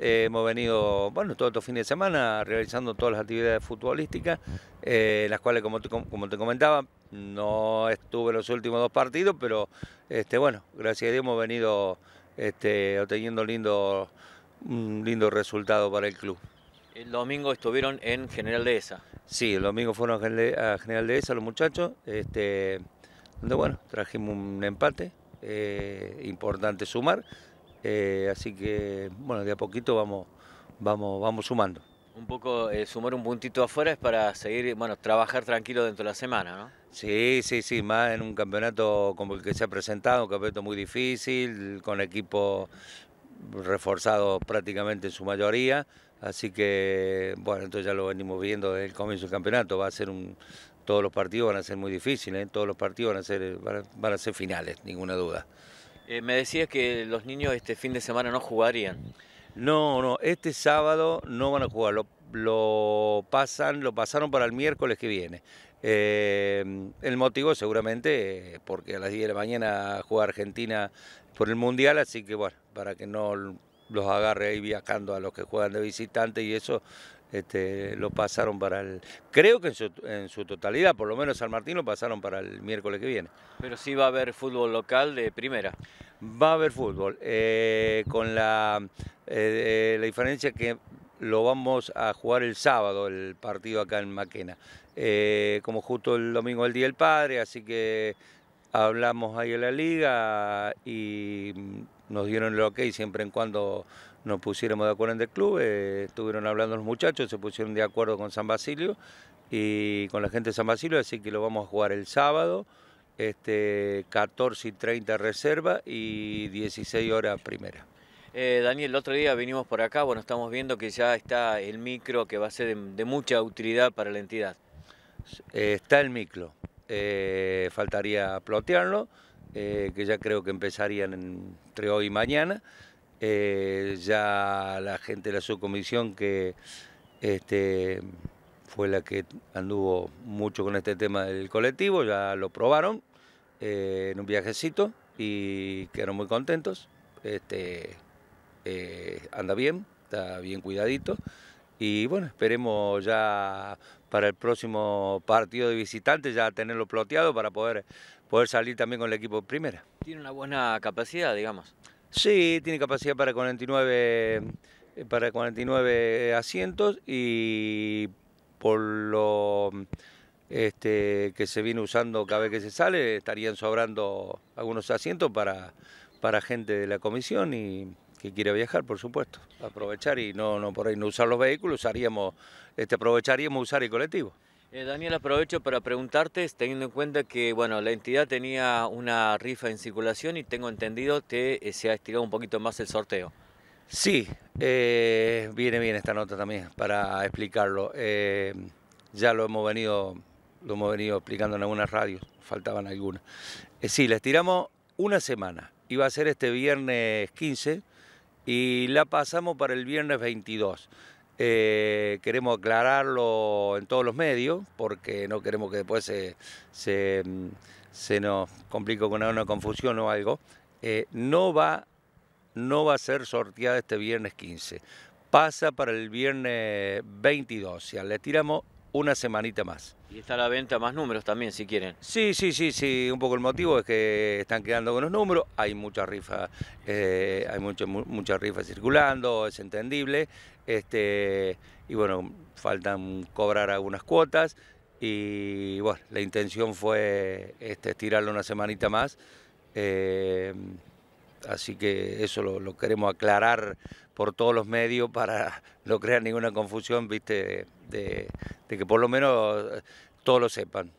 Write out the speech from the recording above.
Eh, hemos venido, bueno, todos estos fines de semana realizando todas las actividades futbolísticas, eh, las cuales, como te, comentaba, no estuve los últimos dos partidos, pero este, bueno, gracias a Dios hemos venido este, obteniendo un lindo resultado para el club. El domingo estuvieron en General de Dehesa. Sí, el domingo fueron a General Dehesa los muchachos, este, donde bueno, trajimos un empate, eh, importante sumar, eh, así que, bueno, de a poquito vamos, vamos, vamos sumando. Un poco eh, sumar un puntito afuera es para seguir, bueno, trabajar tranquilo dentro de la semana, ¿no? Sí, sí, sí, más en un campeonato como el que se ha presentado, un campeonato muy difícil, con equipos reforzados prácticamente en su mayoría, así que, bueno, entonces ya lo venimos viendo desde el comienzo del campeonato, va a ser todos los partidos van a ser muy difíciles, ¿eh? todos los partidos van a ser, van a ser finales, ninguna duda. Eh, me decías que los niños este fin de semana no jugarían. No, no, este sábado no van a jugar. Lo, pasan, lo pasaron para el miércoles que viene. Eh, el motivo seguramente porque a las 10 de la mañana juega Argentina por el Mundial, así que bueno, para que no los agarre ahí viajando a los que juegan de visitante y eso este, lo pasaron para el. Creo que en su, totalidad, por lo menos San Martín lo pasaron para el miércoles que viene. Pero sí va a haber fútbol local de primera. Va a haber fútbol. Eh, con la, eh, eh, la diferencia que lo vamos a jugar el sábado, el partido acá en Maquena. como justo el domingo del el Día del Padre, así que hablamos ahí en la liga y nos dieron el ok siempre en cuando nos pusiéramos de acuerdo en el club. Eh, estuvieron hablando los muchachos, se pusieron de acuerdo con San Basilio y con la gente de San Basilio, así que lo vamos a jugar el sábado, este, 14 y 30 reserva y 16 horas primera. Eh, Daniel, el otro día vinimos por acá, bueno, estamos viendo que ya está el micro que va a ser de, mucha utilidad para la entidad. está el micro, eh, faltaría plotearlo. Eh, que ya creo que empezarían entre hoy y mañana. Eh, ya la gente de la subcomisión que este, fue la que anduvo mucho con este tema del colectivo, ya lo probaron eh, en un viajecito y quedaron muy contentos. Este, anda bien, está bien cuidadito. Y bueno, esperemos ya para el próximo partido de visitantes, ya tenerlo ploteado para poder, poder salir también con el equipo primera. Tiene una buena capacidad, digamos. Sí, tiene capacidad para 49, eh, para 49 asientos y por lo este, que se viene usando cada vez que se sale, estarían sobrando algunos asientos para, para gente de la comisión y que quiere viajar, por supuesto. Aprovechar y no, no por ahí no usar los vehículos, este, aprovecharíamos usar el colectivo. Eh, Daniel, aprovecho para preguntarte, teniendo en cuenta que bueno, la entidad tenía una rifa en circulación y tengo entendido que eh, se ha estirado un poquito más el sorteo. Sí, eh, viene bien esta nota también para explicarlo. ya lo hemos venido, lo hemos venido explicando en algunas radios, faltaban algunas. sí, la estiramos una semana. Iba a ser este viernes 15 y la pasamos para el viernes 22. Eh, queremos aclararlo en todos los medios porque no queremos que después se, mm, nos complique con una confusión o algo. Eh, no, va, no va a ser sorteada este viernes 15 pasa para el viernes 22. ya le tiramos una semanita más. Y está la venta más números también, si quieren. Sí, sí, sí, sí. Un poco el motivo es que están quedando buenos números. Hay mucha rifa, eh, hay mucha rifa circulando, es entendible. Este, y bueno, faltan cobrar algunas cuotas. Y bueno, la intención fue este, estirarlo una semanita más. Eh, Así que eso lo, queremos aclarar por todos los medios para no crear ninguna confusión, viste, de que por lo menos eh, todos lo sepan.